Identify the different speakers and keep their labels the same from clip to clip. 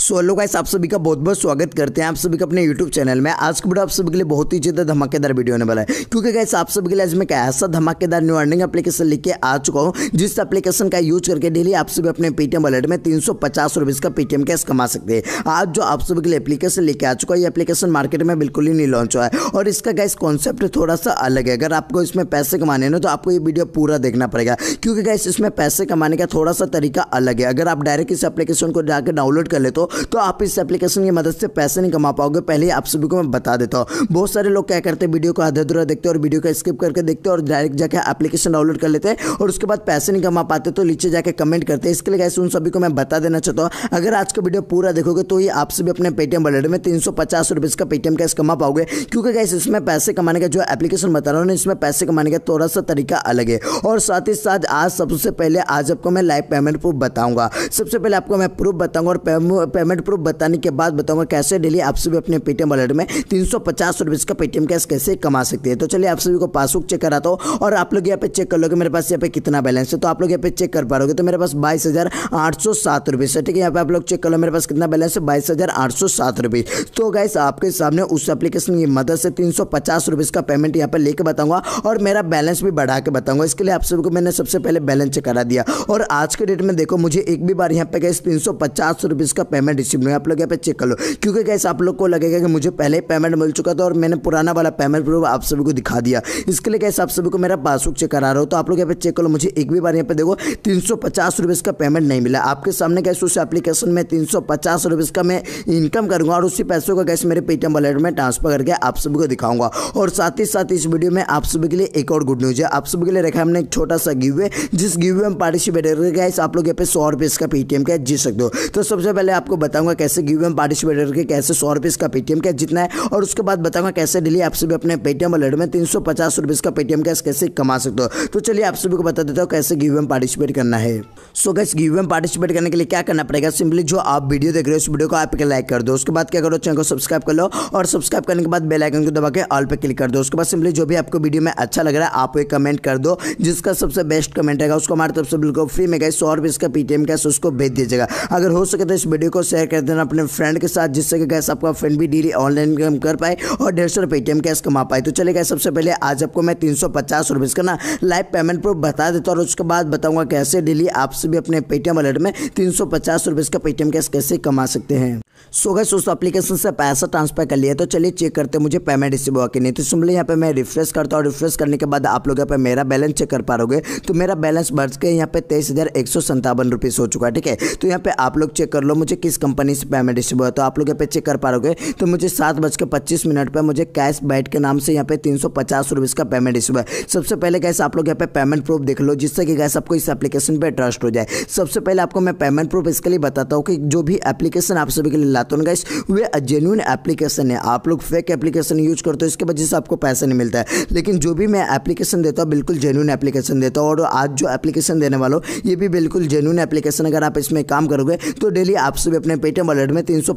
Speaker 1: solo guys आप सभी का बहुत बहुत स्वागत करते हैं आप सभी का अपने यूट्यूब चैनल में आज का वीडियो आप सभी के लिए बहुत ही ज़्यादा धमाकेदार वीडियो होने वाला है क्योंकि गाइस आप सभी के लिए आज मैं क्या ऐसा धमाकेदार न्यू अर्निंग एप्लीकेशन लेके आ चुका हूँ जिस एप्लीकेशन का यूज करके डेली आप सभी अपने पेटीएम वॉलेट में तीन सौ का पेटीएम कैश कमा सकते हैं आज जो आप सभी के लिए एप्लीकेशन लेके आ चुका है ये एप्लीकेशन मार्केट में बिल्कुल ही नहीं लॉन्च हुआ है और इसका गाइस कॉन्सेप्ट थोड़ा सा अलग है अगर आपको इसमें पैसे कमाने ना तो आपको ये वीडियो पूरा देखना पड़ेगा क्योंकि गाइस इसमें पैसे कमाने का थोड़ा सा तरीका अलग है अगर आप डायरेक्ट इस एप्लीकेशन को जाकर डाउनलोड कर ले तो तो आप इस एप्लीकेशन की मदद से पैसे नहीं कमा पाओगे पहले आप सभी को मैं बता देता हूँ बहुत सारे लोग क्या करते हैं वीडियो को आधे अधूरा देखते और वीडियो का स्किप करके देखते और डायरेक्ट जाकर एप्लीकेशन डाउनलोड कर लेते हैं और उसके बाद पैसे नहीं कमा पाते तो नीचे जाकर कमेंट करते हैं इसके लिए कैसे उन सभी को मैं बता देना चाहता हूँ अगर आज का वीडियो पूरा देखोगे तो ही आप सभी अपने पेटीएम वॉलेट में तीन सौ का पेटीएम कैश कमा पाओगे क्योंकि कैसे इसमें पैसे कमाने का जो एप्लीकेशन बता रहा हूँ इसमें पैसे कमाने का थोड़ा सा तरीका अलग है और साथ ही साथ आज सबसे पहले आज आपको मैं लाइव पेमेंट प्रूफ बताऊंगा सबसे पहले आपको मैं प्रूफ बताऊंगा और पेमेंट प्रूफ बताने के बाद बताऊंगा कैसे डेली आप सभी अपने पेटीएम वॉलेट में तीन सौ पचास रुपए का पेटीएम कैश कैसे कमा सकते हैं तो चलिए आप सभी को पासबुक चेक कराता हूँ और आप लोग यहाँ पे चेक कर लोगे मेरे पास यहाँ पे कितना बैलेंस है तो आप लोग यहाँ पे चेक कर पा रहे तो मेरे पास बाईस हज़ार आठ सौ सात रुपए है ठीक है यहाँ पे आप लोग चेक कर लो मेरे पास कितना बैलेंस है बाईस हज़ार आठ सौ सात रुपए तो गाइस आपके सामने उस एप्लीकेशन की मदद से तीन सौ पचास रुपए का पेमेंट यहाँ पर लेके बताऊंगा और मेरा बैलेंस भी बढ़ा के बताऊंगा इसके लिए आप सभी को मैंने सबसे पहले बैलेंस चेक करा दिया और आज के डेट में देखो मुझे एक भी बार यहाँ पे गैस तीन सौ पचास रुपए का पेमेंट पेमेंट रिसीव नहीं आप लोग यहाँ पे चेक कर लो क्योंकि कैसे आप लोग को लगेगा कि मुझे पहले ही पेमेंट मिल चुका था और मैंने पुराना वाला पेमेंट प्रूफ आप सभी को दिखा दिया इसके लिए कैसे आप सभी को मेरा पासबुक चेक करा रहा हो तो आप लोग यहाँ पे चेक कर लो मुझे एक भी बार यहाँ पे देखो तीन सौ का पेमेंट नहीं मिला आपके सामने कैसे उस एप्लीकेशन में तीन सौ का मैं इनकम करूँगा और उसी पैसों का कैसे मेरे पेटीएम वॉलेट में ट्रांसफर करके आप सभी को दिखाऊंगा और साथ ही साथ इस वीडियो में आप सभी के लिए एक और गुड न्यूज़ है आप सभी के लिए रखा हमने एक छोटा सा गिवे जिस गिवे में पार्टिसिपेट करके आप लोग यहाँ पे सौ रुपये का पेटीएम का जी सकते हो तो सबसे पहले आपको बताऊंगा कैसे गिव एम पार्टिसिपेट करके कैसे सौ रुपीज़ का पेटीएम कैश जितना है और उसके बाद बताऊंगा कैसे डेली आप सभी अपने पेटीएम वॉलेट में तीन सौ पचास रुपीज़ का पेटीएम कैश कैसे कमा सकते हो तो चलिए आप सभी को बता देता हूँ कैसे गिव एम पार्टिसिपेट करना है सो गैस गिव एम पार्टिसिपेट करने के लिए क्या करना पड़ेगा सिंपली जो आप वीडियो देख रहे हो उस वीडियो को आप लाइक कर दो उसके बाद क्या करो चैनल को सब्सक्राइब कर लो और सब्सक्राइब करने के बाद बेल आइकन को दबा के ऑल पे क्लिक कर दो उसके बाद सिंपली जो भी आपको वीडियो में अच्छा लग रहा है आप एक कमेंट कर दो जिसका सबसे बेस्ट कमेंट रहेगा उसको हमारे तरफ से बिल्कुल फ्री में गए सौ रुपये इसका पेटीएम कैश उसको भेज दीजिएगा अगर हो सके तो इस वीडियो को शेयर कर देना अपने फ्रेंड के साथ जिससे कि गैस आपका फ्रेंड भी डेली ऑनलाइन इनकम कर पाए और डेढ़ सौ रुपये एम कैश कमा पाए तो चले गए सबसे पहले आज आपको मैं तीन सौ पचास रुपीज़ का ना लाइव पेमेंट प्रूफ बता देता हूँ और उसके बाद बताऊँगा कैसे डेली आपसे भी अपने पेटीएम वॉलेट में तीन सौ पचास रुपीज़ का पेटीएम कैश कैसे कमा सकते हैं सो गए उस एप्लीकेशन से पैसा ट्रांसफर कर लिया तो चलिए चेक करते हैं मुझे पेमेंट रिसीव हुआ कि नहीं तो सुन लो यहाँ पे मैं रिफ्रेश करता हूँ रिफ्रेश करने के बाद आप लोग यहाँ पे मेरा बैलेंस चेक कर पा रोगे तो मेरा बैलेंस बढ़ के यहाँ पे तेईस हज़ार एक सौ संतावन रुपीज़ हो चुका है ठीक है तो यहाँ पे आप लोग चेक कर लो मुझे किस कंपनी से पेमेंट रिसीव हुआ तो आप लोग यहाँ पे चेक कर पा रोगे तो मुझे सात बज के पच्चीस मिनट पर मुझे कैश बैट के नाम से यहाँ पे तीन सौ पचास रुपीज़ का पेमेंट रिसीव है सबसे पहले कैसे आप लोग यहाँ पे पेमेंट प्रूफ देख लो जिससे कि गैस आपको इस एप्लीकेशन पर ट्रस्ट हो जाए सबसे पहले आपको मैं पेमेंट प्रूफ इसके लिए बताता हूँ कि जो भी एप्लीकेशन आप सभी के लिए मिला तो गाइस वे जेन्यून एप्लीकेशन है आप लोग फेक एप्लीकेशन यूज करते हो इसके वजह से आपको पैसा नहीं मिलता है लेकिन जो भी मैं एप्लीकेशन देता हूँ बिल्कुल जेन्यून एप्लीकेशन देता हूँ और आज जो एप्लीकेशन देने वाला हूँ ये भी बिल्कुल जेन्यून एप्लीकेशन अगर आप इसमें काम करोगे तो डेली आप सभी अपने पेटीएम वॉलेट में तीन सौ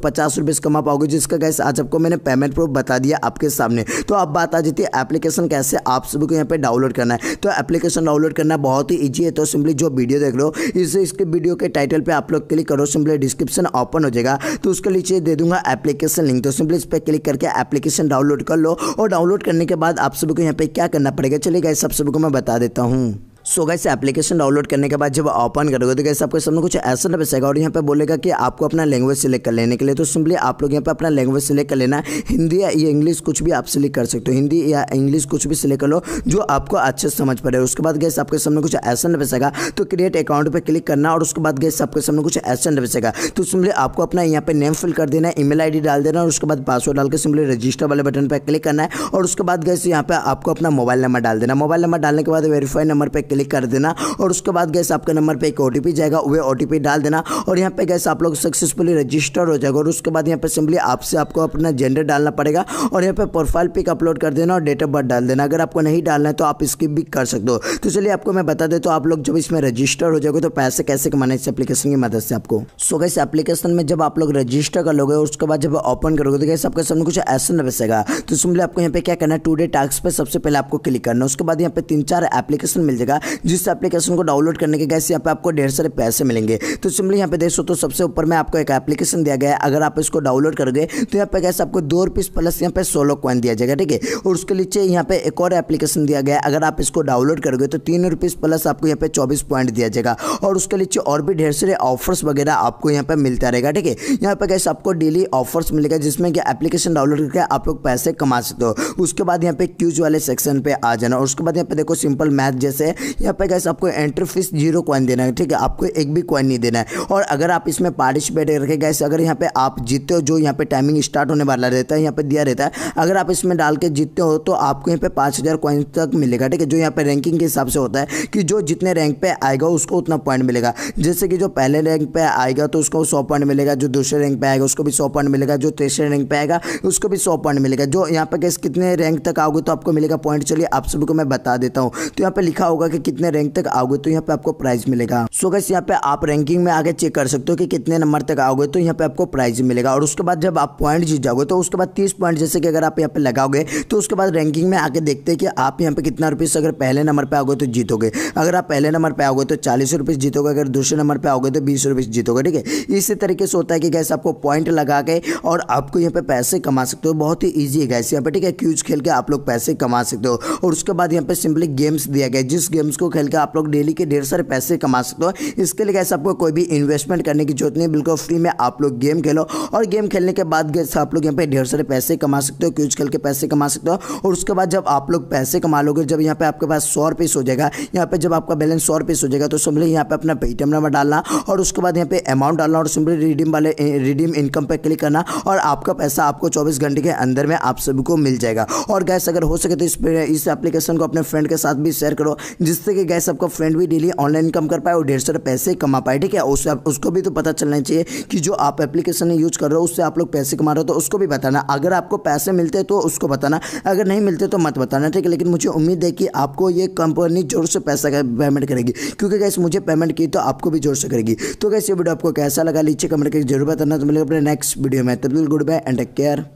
Speaker 1: कमा पाओगे जिसका गैस आज आपको मैंने पेमेंट प्रूफ बता दिया आपके सामने तो अब बात आ जाती है एप्लीकेशन कैसे आप सभी को यहाँ पर डाउनलोड करना है तो एप्लीकेशन डाउनलोड करना बहुत ही ईजी है तो सिंपली जो वीडियो देख लो हो इस इसके वीडियो के टाइटल पर आप लोग क्लिक करो सिंपली डिस्क्रिप्शन ओपन हो जाएगा तो उस उसके नीचे दे दूंगा एप्लीकेशन लिंक तो सिंपली इस पर क्लिक करके एप्लीकेशन डाउनलोड कर लो और डाउनलोड करने के बाद आप सभी को यहाँ पे क्या करना पड़ेगा चलेगा सब सभी को मैं बता देता हूँ सो गैस एप्लीकेशन डाउनलोड करने के बाद जब ओपन करोगे तो गैस आपके सामने कुछ ऐसा ना बसेगा और यहाँ पर बोलेगा कि आपको अपना लैंग्वेज सेलेक्ट कर लेने के लिए तो सिंपली आप लोग यहाँ पर अपना लैंग्वेज सेलेक्ट कर लेना हिंदी या इंग्लिश कुछ भी आप सिलेक्ट कर सकते हो हिंदी या इंग्लिश कुछ भी सिलेक्ट कर लो जो आपको अच्छे समझ पड़े उसके बाद गैस आपके सामने कुछ ऐसा ना बसेगा तो क्रिएट अकाउंट पर क्लिक करना और उसके बाद गैस आपके सामने कुछ ऐसा ना बसेगा तो सिंपली आपको अपना यहाँ पे नेम फिल कर देना है मेल डाल देना और उसके बाद पासवर्ड डाल के सिंपली रजिस्टर वाले बटन पर क्लिक करना है और उसके बाद गैस यहाँ पर आपको अपना मोबाइल नंबर डाल देना मोबाइल नंबर डालने के बाद वेरीफाई नंबर पर क्लिक क्लिक कर देना और उसके बाद गैस आपके नंबर पर एक ओ जाएगा वह ओ डाल देना और यहाँ पर गैस आप लोग सक्सेसफुली रजिस्टर हो जाएगा और उसके बाद यहाँ पर सिंपली आपसे आपको अपना जेंडर डालना पड़ेगा और यहाँ पर प्रोफाइल पिक अपलोड कर देना और डेट ऑफ बर्थ डाल देना अगर आपको नहीं डालना है तो आप स्किप भी कर सकते हो तो चलिए आपको मैं बता दे तो आप लोग जब इसमें रजिस्टर हो जाओगे तो पैसे कैसे कमाने इस एप्लीकेशन की मदद से आपको सो गैस एप्लीकेशन में जब आप लोग रजिस्टर कर लोगे और उसके बाद जब ओपन करोगे तो गैस आपके सामने कुछ ऐसा न बसेगा तो सिंपली आपको यहाँ पे क्या करना है टू डे टास्क पर सबसे पहले आपको क्लिक करना है उसके बाद यहाँ पे तीन चार एप्लीकेशन मिल जाएगा जिस एप्लीकेशन को डाउनलोड करने के गैस यहाँ पे आपको ढेर सारे पैसे मिलेंगे तो सिंपली यहाँ पे देख सो तो सबसे ऊपर में आपको एक एप्लीकेशन दिया गया है अगर आप इसको डाउनलोड करोगे तो यहाँ पे गैस आपको दो रुपीस प्लस यहाँ पे सोलो कॉइन दिया जाएगा ठीक है और उसके नीचे यहाँ पे एक और एप्लीकेशन दिया गया है अगर आप इसको डाउनलोड करोगे तो तीन प्लस आपको यहाँ पे चौबीस पॉइंट दिया जाएगा और उसके नीचे और भी ढेर सारे ऑफर्स वगैरह आपको यहाँ पे मिलता रहेगा ठीक है यहाँ पे गैस आपको डेली ऑफर्स मिलेगा जिसमें कि एप्लीकेशन डाउनलोड करके आप लोग पैसे कमा सकते हो उसके बाद यहाँ पे क्यूज वाले सेक्शन पे आ जाना और उसके बाद यहाँ पे देखो सिंपल मैथ जैसे यहाँ पे कैसे आपको एंट्री फीस जीरो कॉइन देना है ठीक है आपको एक भी कॉइन नहीं देना है और अगर आप इसमें पार्टिसिपेट करके कैसे अगर यहाँ पे आप जीतते हो जो यहाँ पे टाइमिंग स्टार्ट होने वाला रहता है यहाँ पे दिया रहता है अगर आप इसमें डाल के जीतते हो तो आपको यहाँ पे पाँच हज़ार क्वाइन तक मिलेगा ठीक है जो यहाँ पे रैंकिंग के हिसाब से होता है कि जो जितने रैंक पे आएगा उसको उतना पॉइंट मिलेगा जैसे कि जो पहले रैंक पे आएगा तो उसको सौ पॉइंट मिलेगा जो दूसरे रैंक पे आएगा उसको भी सौ पॉइंट मिलेगा जो तीसरे रैंक पे आएगा उसको भी सौ पॉइंट मिलेगा जो यहाँ पे कैसे कितने रैंक तक आओगे तो आपको मिलेगा पॉइंट चलिए आप सभी को मैं बता देता हूँ तो यहाँ पे लिखा होगा कि कितने रैंक तक आओगे तो यहाँ पे आपको प्राइज मिलेगा सो गैस यहाँ पे आप रैंकिंग में आगे चेक कर सकते हो कि कितने नंबर तक आओगे तो यहाँ पे आपको प्राइज मिलेगा और उसके बाद जब आप पॉइंट जीत जाओगे तो उसके बाद तीस पॉइंट जैसे कि अगर आप यहाँ पे लगाओगे तो उसके बाद रैंकिंग में आके देखते हैं कि आप यहाँ पे कितना रुपीज़ अगर पहले नंबर पर आओगे तो जीतोगे अगर आप पहले नंबर पर आओगे तो चालीस रुपीज़ जीतोगे अगर दूसरे नंबर पर आओगे तो बीस रुपीज़ जीतोगे ठीक है इसी तरीके से होता है कि गैस आपको पॉइंट लगा के और आपको यहाँ पे पैसे कमा सकते हो बहुत ही ईजी है गैस यहाँ पे ठीक है क्यूज खेल के आप लोग पैसे कमा सकते हो और उसके बाद यहाँ पे सिंपली गेम्स दिया गया जिस गेम गेम्स को खेल के आप लोग डेली के ढेर सारे पैसे कमा सकते हो इसके लिए कैसे आपको कोई भी इन्वेस्टमेंट करने की जरूरत नहीं बिल्कुल फ्री में आप लोग गेम खेलो और गेम खेलने के बाद गैस आप लोग यहाँ पे ढेर सारे पैसे कमा सकते हो क्यूज खेल के पैसे कमा सकते हो और उसके बाद जब आप लोग पैसे कमा लोगे जब यहाँ पे आपके पास सौ रुपीस हो जाएगा यहाँ पे जब आपका बैलेंस सौ रुपीस हो जाएगा तो सिंपली यहाँ पे अपना पेटीएम नंबर डालना और उसके बाद यहाँ पे अमाउंट डालना और सिंपली रिडीम वाले रिडीम इनकम पर क्लिक करना और आपका पैसा आपको चौबीस घंटे के अंदर में आप सभी को मिल जाएगा और गैस अगर हो सके तो इस एप्लीकेशन को अपने फ्रेंड के साथ भी शेयर करो जिस जिससे कि गैस आपका फ्रेंड भी डेली ऑनलाइन इनकम कर पाए और ढेर सारे पैसे कमा पाए ठीक है उस उसको भी तो पता चलना चाहिए कि जो आप एप्लीकेशन यूज कर रहे हो उससे आप लोग पैसे कमा रहे हो तो उसको भी बताना अगर आपको पैसे मिलते तो उसको बताना अगर नहीं मिलते तो मत बताना ठीक है लेकिन मुझे उम्मीद है कि आपको ये कंपनी जोर से पैसा पेमेंट करेगी क्योंकि गैस मुझे पेमेंट की तो आपको भी जोर से करेगी तो गैस ये वीडियो आपको कैसा लगा लीजिए कमेंट करके जरूर बताना तो मिलेगा अपने नेक्स्ट वीडियो में तब goodbye and take care